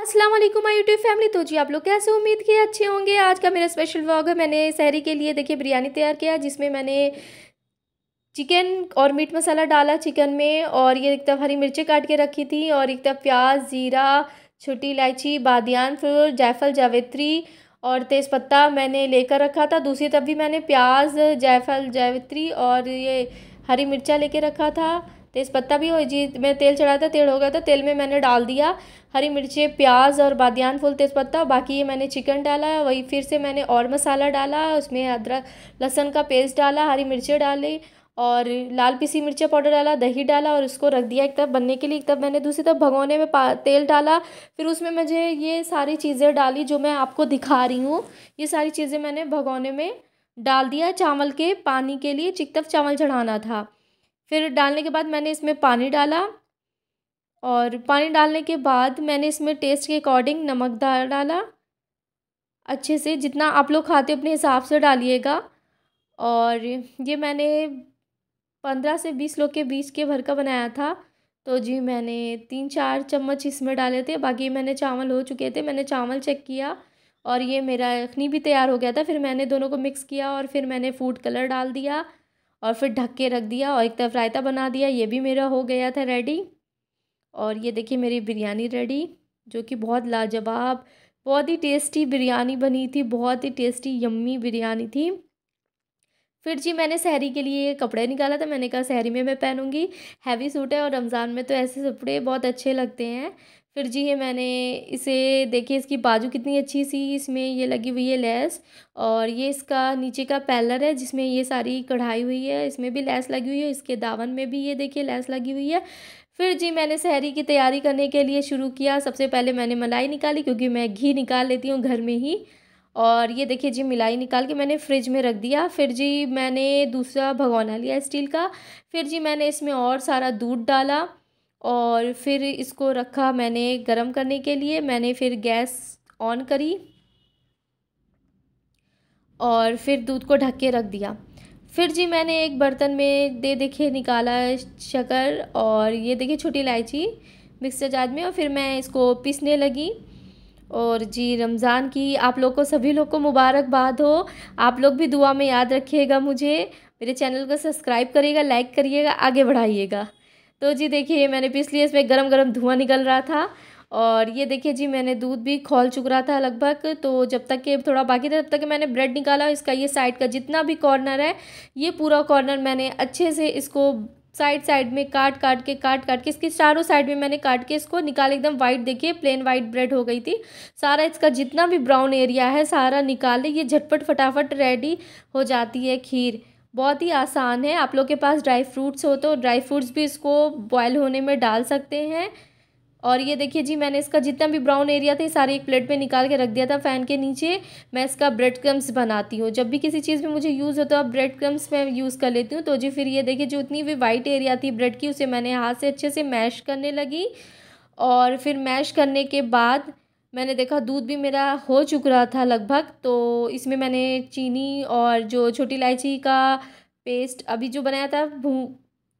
Aslam my YouTube family तो जी आप लोग कैसे उम्मीद किए अच्छे होंगे आज का मेरा स्पेशल व्लॉग है मैंने सहरी के लिए देखिए बिरयानी तैयार किया जिसमें मैंने चिकन और मीट मसाला डाला चिकन में और ये एक तरफ हरी मिर्चें काट के रखी थी और एक तरफ प्याज ज़ीरा छोटी इलायची बादियान फ्लोर जायफल जावित्री और तेज़पत्ता मैंने लेकर रखा था दूसरी तरफ भी मैंने प्याज जायफल जावित्री और ये हरी मिर्चा लेके रखा था तेज़पत्ता भी हो जी मैं तेल चढ़ाया था तेल हो गया था तेल में मैंने डाल दिया हरी मिर्ची प्याज और बादियान फूल तेज़पत्ता बाकी ये मैंने चिकन डाला वही फिर से मैंने और मसाला डाला उसमें अदरक लहसन का पेस्ट डाला हरी मिर्ची डाली और लाल पीसी मिर्ची पाउडर डाला दही डाला और उसको रख दिया एक तरफ बनने के लिए एक तरफ मैंने दूसरी तरफ भगोने में तेल डाला फिर उसमें मुझे ये सारी चीज़ें डाली जो मैं आपको दिखा रही हूँ ये सारी चीज़ें मैंने भगोने में डाल दिया चावल के पानी के लिए चिकतफ चावल चढ़ाना था फिर डालने के बाद मैंने इसमें पानी डाला और पानी डालने के बाद मैंने इसमें टेस्ट के अकॉर्डिंग नमक डाला अच्छे से जितना आप लोग खाते अपने हिसाब से डालिएगा और ये मैंने पंद्रह से बीस लोग के बीच के भर का बनाया था तो जी मैंने तीन चार चम्मच इसमें डाले थे बाकी मैंने चावल हो चुके थे मैंने चावल चेक किया और ये मेरा यखनी भी तैयार हो गया था फिर मैंने दोनों को मिक्स किया और फिर मैंने फूड कलर डाल दिया और फिर ढक के रख दिया और एक तरफ रायता बना दिया ये भी मेरा हो गया था रेडी और ये देखिए मेरी बिरयानी रेडी जो कि बहुत लाजवाब बहुत ही टेस्टी बिरयानी बनी थी बहुत ही टेस्टी यम्मी बिरयानी थी फिर जी मैंने सहरी के लिए कपड़े निकाला था मैंने कहा सहरी में मैं पहनूंगी हैवी सूट है और रमज़ान में तो ऐसे कपड़े बहुत अच्छे लगते हैं फिर जी ये मैंने इसे देखिए इसकी बाजू कितनी अच्छी सी इसमें ये लगी हुई है लेस और ये इसका नीचे का पैलर है जिसमें ये सारी कढ़ाई हुई है इसमें भी लेस लगी हुई है इसके दावन में भी ये देखिए लेस लगी हुई है फिर जी मैंने सहरी की तैयारी करने के लिए शुरू किया सबसे पहले मैंने मलाई निकाली क्योंकि मैं घी निकाल लेती हूँ घर में ही और ये देखिए जी मिलाई निकाल के मैंने फ्रिज में रख दिया फिर जी मैंने दूसरा भगवाना लिया स्टील का फिर जी मैंने इसमें और सारा दूध डाला और फिर इसको रखा मैंने गरम करने के लिए मैंने फिर गैस ऑन करी और फिर दूध को ढक के रख दिया फिर जी मैंने एक बर्तन में दे देखिए निकाला शक्कर और ये देखिए छोटी इलायची मिक्सर जार में और फिर मैं इसको पीसने लगी और जी रमज़ान की आप लोग को सभी लोग को मुबारकबाद हो आप लोग भी दुआ में याद रखिएगा मुझे मेरे चैनल को सब्सक्राइब करिएगा लाइक करिएगा आगे बढ़ाइएगा तो जी देखिए ये मैंने पिछली इसमें गरम गरम धुआं निकल रहा था और ये देखिए जी मैंने दूध भी खोल चुक रहा था लगभग तो जब तक के थोड़ा बाकी था तब तक मैंने ब्रेड निकाला इसका ये साइड का जितना भी कॉर्नर है ये पूरा कॉर्नर मैंने अच्छे से इसको साइड साइड में काट काट के काट काट के इसके चारों साइड में मैंने काट के इसको निकाल एकदम वाइट देखिए प्लेन वाइट ब्रेड हो गई थी सारा इसका जितना भी ब्राउन एरिया है सारा निकाले ये झटपट फटाफट रेडी हो जाती है खीर बहुत ही आसान है आप लोग के पास ड्राई फ्रूट्स हो तो ड्राई फ्रूट्स भी इसको बॉयल होने में डाल सकते हैं और ये देखिए जी मैंने इसका जितना भी ब्राउन एरिया था सारे एक प्लेट में निकाल के रख दिया था फ़ैन के नीचे मैं इसका ब्रेड क्रम्स बनाती हूँ जब भी किसी चीज़ में मुझे यूज़ होता है ब्रेड क्रम्स मैं यूज़ कर लेती हूँ तो जी फिर ये देखिए जो उतनी भी वाइट एरिया थी ब्रेड की उसे मैंने हाथ से अच्छे से मैश करने लगी और फिर मैश करने के बाद मैंने देखा दूध भी मेरा हो चुक रहा था लगभग तो इसमें मैंने चीनी और जो छोटी इलायची का पेस्ट अभी जो बनाया था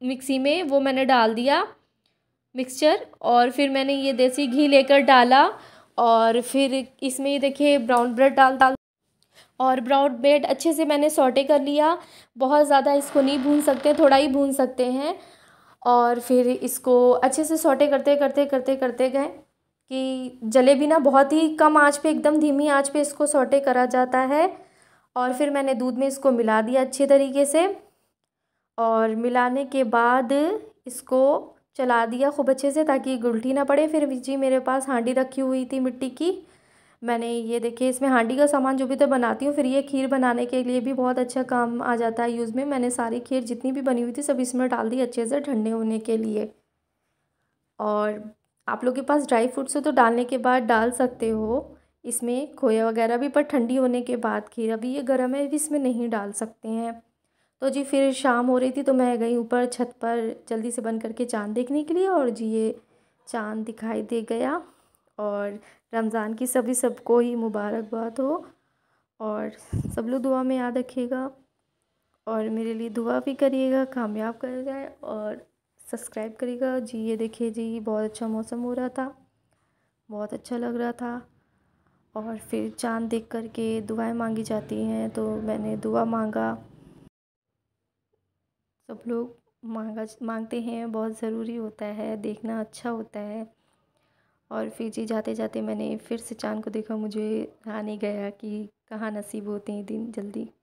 मिक्सी में वो मैंने डाल दिया मिक्सचर और फिर मैंने ये देसी घी लेकर डाला और फिर इसमें ये देखिए ब्राउन ब्रेड डाल डाल और ब्राउन ब्रेड अच्छे से मैंने सॉटे कर लिया बहुत ज़्यादा इसको नहीं भून सकते थोड़ा ही भून सकते हैं और फिर इसको अच्छे से सॉटे करते करते करते करते गए कि जले बिना बहुत ही कम आंच पे एकदम धीमी आंच पे इसको सोटे करा जाता है और फिर मैंने दूध में इसको मिला दिया अच्छे तरीके से और मिलाने के बाद इसको चला दिया खूब अच्छे से ताकि गुलटी ना पड़े फिर जी मेरे पास हांडी रखी हुई थी मिट्टी की मैंने ये देखिए इसमें हांडी का सामान जो भी तो बनाती हूँ फिर ये खीर बनाने के लिए भी बहुत अच्छा काम आ जाता है यूज़ में मैंने सारी खीर जितनी भी बनी हुई थी सब इसमें डाल दी अच्छे से ठंडे होने के लिए और आप लोग के पास ड्राई फ्रूट्स हो तो डालने के बाद डाल सकते हो इसमें खोया वगैरह भी पर ठंडी होने के बाद खीरा भी ये गर्म है भी इसमें नहीं डाल सकते हैं तो जी फिर शाम हो रही थी तो मैं गई ऊपर छत पर जल्दी से बन करके चाँद देखने के लिए और जी ये चाँद दिखाई दे गया और रमज़ान की सभी सबको ही मुबारकबाद हो और सब लोग दुआ में याद रखिएगा और मेरे लिए दुआ भी करिएगा कामयाब कर जाए और सब्सक्राइब करिएगा जी ये देखिए जी बहुत अच्छा मौसम हो रहा था बहुत अच्छा लग रहा था और फिर चांद देख कर के दुआएं मांगी जाती हैं तो मैंने दुआ मांगा सब लोग मांगा मांगते हैं बहुत ज़रूरी होता है देखना अच्छा होता है और फिर जी जाते जाते मैंने फिर से चांद को देखा मुझे आ नहीं गया कि कहाँ नसीब होते हैं दिन जल्दी